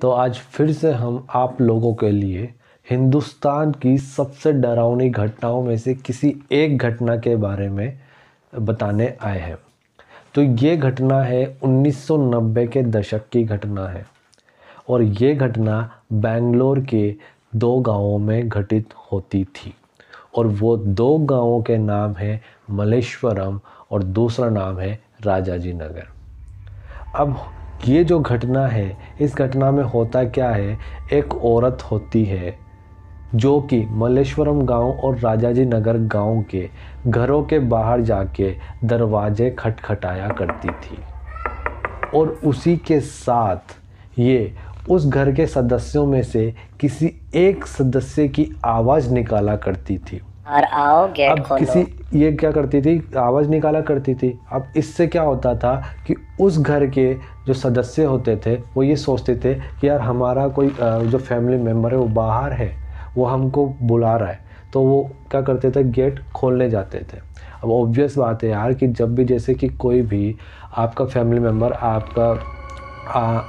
तो आज फिर से हम आप लोगों के लिए हिंदुस्तान की सबसे डरावनी घटनाओं में से किसी एक घटना के बारे में बताने आए हैं तो ये घटना है 1990 के दशक की घटना है और ये घटना बेंगलोर के दो गांवों में घटित होती थी और वो दो गांवों के नाम है मलेश्वरम और दूसरा नाम है राजाजी नगर अब ये जो घटना है इस घटना में होता क्या है एक औरत होती है जो कि मलेश्वरम गांव और राजाजी नगर गांव के घरों के बाहर जाके दरवाजे खटखटाया करती थी और उसी के साथ ये उस घर के सदस्यों में से किसी एक सदस्य की आवाज़ निकाला करती थी और आओ गेट अब खोलो। किसी ये क्या करती थी आवाज़ निकाला करती थी अब इससे क्या होता था कि उस घर के जो सदस्य होते थे वो ये सोचते थे कि यार हमारा कोई जो फैमिली मेम्बर है वो बाहर है वो हमको बुला रहा है तो वो क्या करते थे गेट खोलने जाते थे अब ऑब्वियस बात है यार कि जब भी जैसे कि कोई भी आपका फैमिली मेम्बर आपका आ,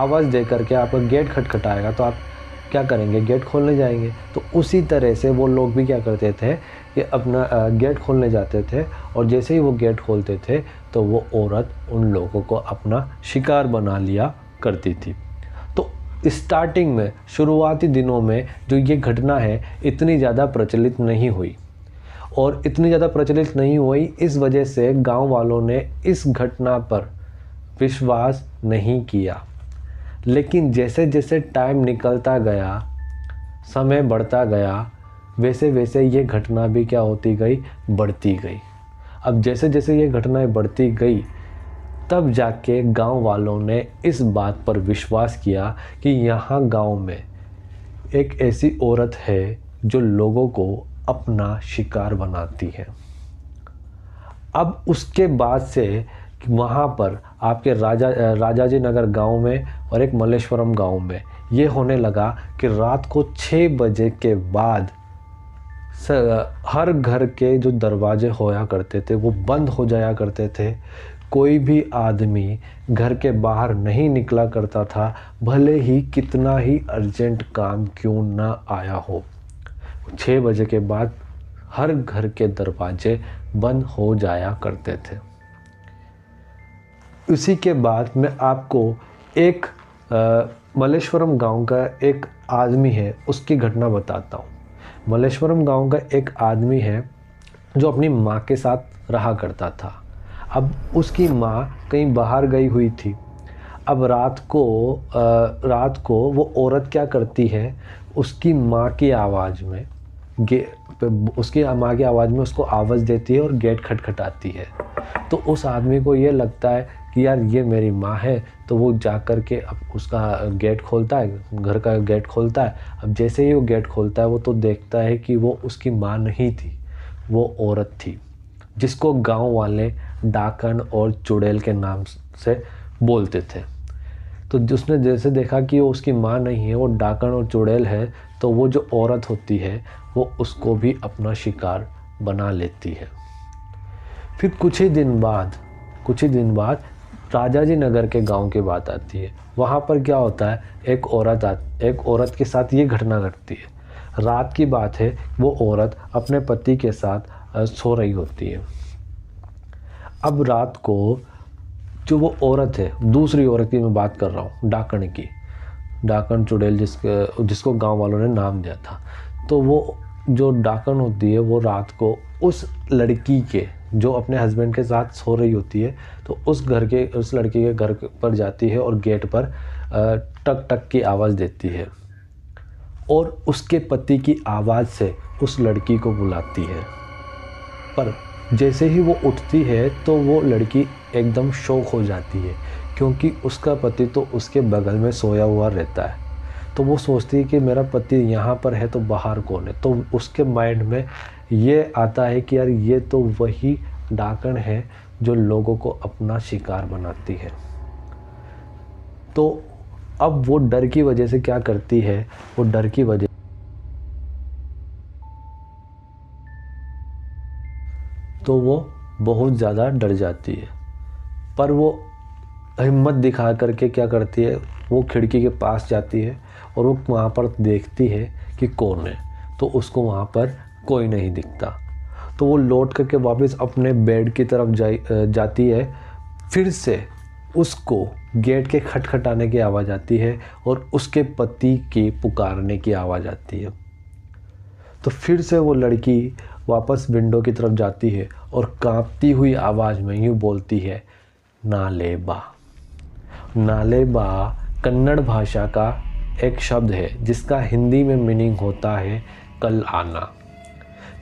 आवाज़ दे करके आपका गेट खटखटाएगा तो आप क्या करेंगे गेट खोलने जाएंगे तो उसी तरह से वो लोग भी क्या करते थे कि अपना गेट खोलने जाते थे और जैसे ही वो गेट खोलते थे तो वो औरत उन लोगों को अपना शिकार बना लिया करती थी तो स्टार्टिंग में शुरुआती दिनों में जो ये घटना है इतनी ज़्यादा प्रचलित नहीं हुई और इतनी ज़्यादा प्रचलित नहीं हुई इस वजह से गांव वालों ने इस घटना पर विश्वास नहीं किया लेकिन जैसे जैसे टाइम निकलता गया समय बढ़ता गया वैसे वैसे ये घटना भी क्या होती गई बढ़ती गई अब जैसे जैसे ये घटनाएं बढ़ती गई तब जाके गांव वालों ने इस बात पर विश्वास किया कि यहाँ गांव में एक ऐसी औरत है जो लोगों को अपना शिकार बनाती है अब उसके बाद से वहाँ पर आपके राजा राजाजी नगर गांव में और एक मलेश्वरम गांव में ये होने लगा कि रात को छः बजे के बाद हर घर के जो दरवाजे होया करते थे वो बंद हो जाया करते थे कोई भी आदमी घर के बाहर नहीं निकला करता था भले ही कितना ही अर्जेंट काम क्यों ना आया हो छः बजे के बाद हर घर के दरवाजे बंद हो जाया करते थे उसी के बाद मैं आपको एक मलेश्वरम गांव का एक आदमी है उसकी घटना बताता हूँ मलेश्वरम गांव का एक आदमी है जो अपनी माँ के साथ रहा करता था अब उसकी माँ कहीं बाहर गई हुई थी अब रात को आ, रात को वो औरत क्या करती है उसकी माँ की आवाज़ में गे उसकी माँ की आवाज़ में उसको आवाज़ देती है और गेट खटखटाती है तो उस आदमी को ये लगता है कि यार ये मेरी माँ है तो वो जा कर के अब उसका गेट खोलता है घर का गेट खोलता है अब जैसे ही वो गेट खोलता है वो तो देखता है कि वो उसकी माँ नहीं थी वो औरत थी जिसको गांव वाले डाकन और चुड़ैल के नाम से बोलते थे तो उसने जैसे देखा कि वो उसकी माँ नहीं है वो डाकन और चुड़ैल है तो वो जो औरत होती है वो उसको भी अपना शिकार बना लेती है फिर कुछ ही दिन बाद कुछ ही दिन बाद राजा जी नगर के गांव की बात आती है वहाँ पर क्या होता है एक औरत आ, एक औरत के साथ ये घटना घटती है रात की बात है वो औरत अपने पति के साथ सो रही होती है अब रात को जो वो औरत है दूसरी औरत की मैं बात कर रहा हूँ डाकण की डाकण चुड़ैल जिसके जिसको गांव वालों ने नाम दिया था तो वो जो डाकण होती है वो रात को उस लड़की के जो अपने हस्बैंड के साथ सो रही होती है तो उस घर के उस लड़की के घर पर जाती है और गेट पर टक टक की आवाज़ देती है और उसके पति की आवाज़ से उस लड़की को बुलाती है पर जैसे ही वो उठती है तो वो लड़की एकदम शौक हो जाती है क्योंकि उसका पति तो उसके बगल में सोया हुआ रहता है तो वो सोचती है कि मेरा पति यहाँ पर है तो बाहर कौन है तो उसके माइंड में ये आता है कि यार ये तो वही डाकण है जो लोगों को अपना शिकार बनाती है तो अब वो डर की वजह से क्या करती है वो डर की वजह तो वो बहुत ज़्यादा डर जाती है पर वो हिम्मत दिखा करके क्या करती है वो खिड़की के पास जाती है और वो वहाँ पर देखती है कि कौन है तो उसको वहाँ पर कोई नहीं दिखता तो वो लौट करके वापस अपने बेड की तरफ जा जाती है फिर से उसको गेट के खटखटाने की आवाज़ आती है और उसके पति के पुकारने की आवाज़ आती है तो फिर से वो लड़की वापस विंडो की तरफ जाती है और कांपती हुई आवाज़ में यूँ बोलती है नालेबा नालेबा कन्नड़ भाषा का एक शब्द है जिसका हिंदी में मीनिंग होता है कल आना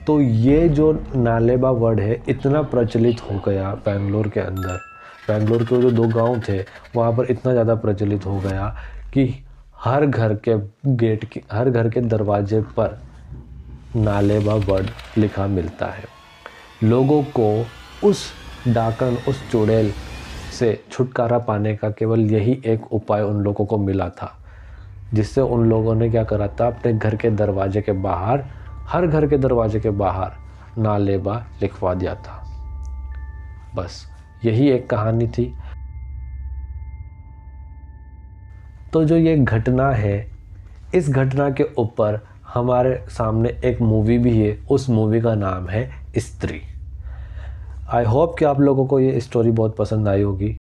तो ये जो नालेबा वर्ड है इतना प्रचलित हो गया बेंगलोर के अंदर बेंगलोर के जो दो गांव थे वहाँ पर इतना ज़्यादा प्रचलित हो गया कि हर घर के गेट के हर घर के दरवाजे पर नालेबा वर्ड लिखा मिलता है लोगों को उस डाकन उस चुड़ैल से छुटकारा पाने का केवल यही एक उपाय उन लोगों को मिला था जिससे उन लोगों ने क्या करा था अपने घर के दरवाजे के बाहर हर घर के दरवाजे के बाहर नालेबा लिखवा दिया था बस यही एक कहानी थी तो जो ये घटना है इस घटना के ऊपर हमारे सामने एक मूवी भी है उस मूवी का नाम है स्त्री आई होप कि आप लोगों को ये स्टोरी बहुत पसंद आई होगी